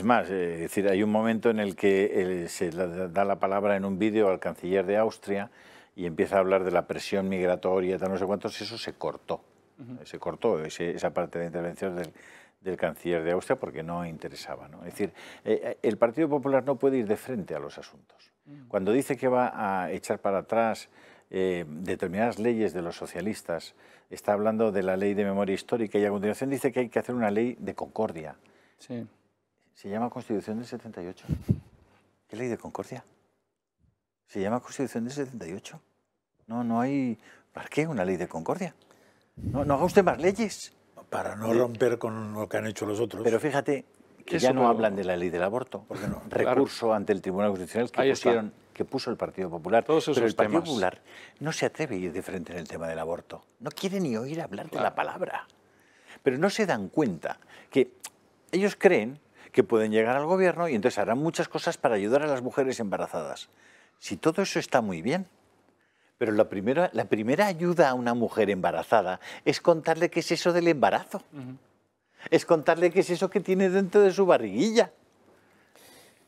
Es más, eh, es decir, hay un momento en el que eh, se da la palabra en un vídeo al canciller de Austria y empieza a hablar de la presión migratoria, tal, no sé cuántos, eso se cortó. Se cortó esa parte de intervención del, canciller de Austria porque no interesaba. ¿no? Es decir, eh, el Partido Popular no puede ir de frente a los asuntos. Mm. Cuando dice que va a echar para atrás determinadas leyes de los socialistas, está hablando de la ley de memoria histórica y a continuación dice que hay que hacer una ley de concordia. Sí. Se llama Constitución del 78. ¿Qué ley de concordia? Se llama Constitución del 78. No, no hay... ¿Para qué una ley de concordia? No, haga usted más leyes. Para no eh, romper con lo que han hecho los otros. Pero fíjate que ya no hablan de la ley del aborto. Recurso ante el Tribunal Constitucional que, pusieron, que puso el Partido Popular. Todos Pero el Partido Popular no se atreve a ir de frente en el tema del aborto. No quiere ni oír hablar de la palabra. Pero no se dan cuenta que ellos creen que pueden llegar al gobierno y entonces harán muchas cosas para ayudar a las mujeres embarazadas. Si todo eso está muy bien, pero la primera, la primera ayuda a una mujer embarazada es contarle qué es eso del embarazo. Es contarle qué es eso que tiene dentro de su barriguilla.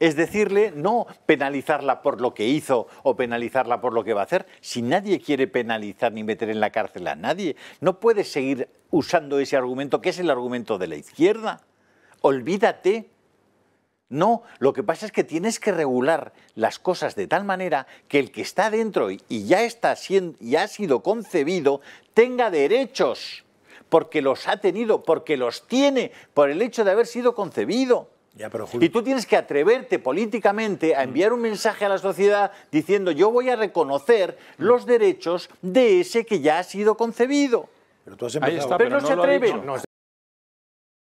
Es decirle, no penalizarla por lo que hizo o penalizarla por lo que va a hacer. Si nadie quiere penalizar ni meter en la cárcel a nadie, no puedes seguir usando ese argumento que es el argumento de la izquierda olvídate. No, lo que pasa es que tienes que regular las cosas de tal manera que el que está dentro y ya, está siendo, ha sido concebido tenga derechos, porque los ha tenido, porque los tiene, por el hecho de haber sido concebido. Ya, y tú tienes que atreverte políticamente a enviar un mensaje a la sociedad diciendo yo voy a reconocer los derechos de ese que ya ha sido concebido. Pero, tú has empezado, pero, no, se atreven.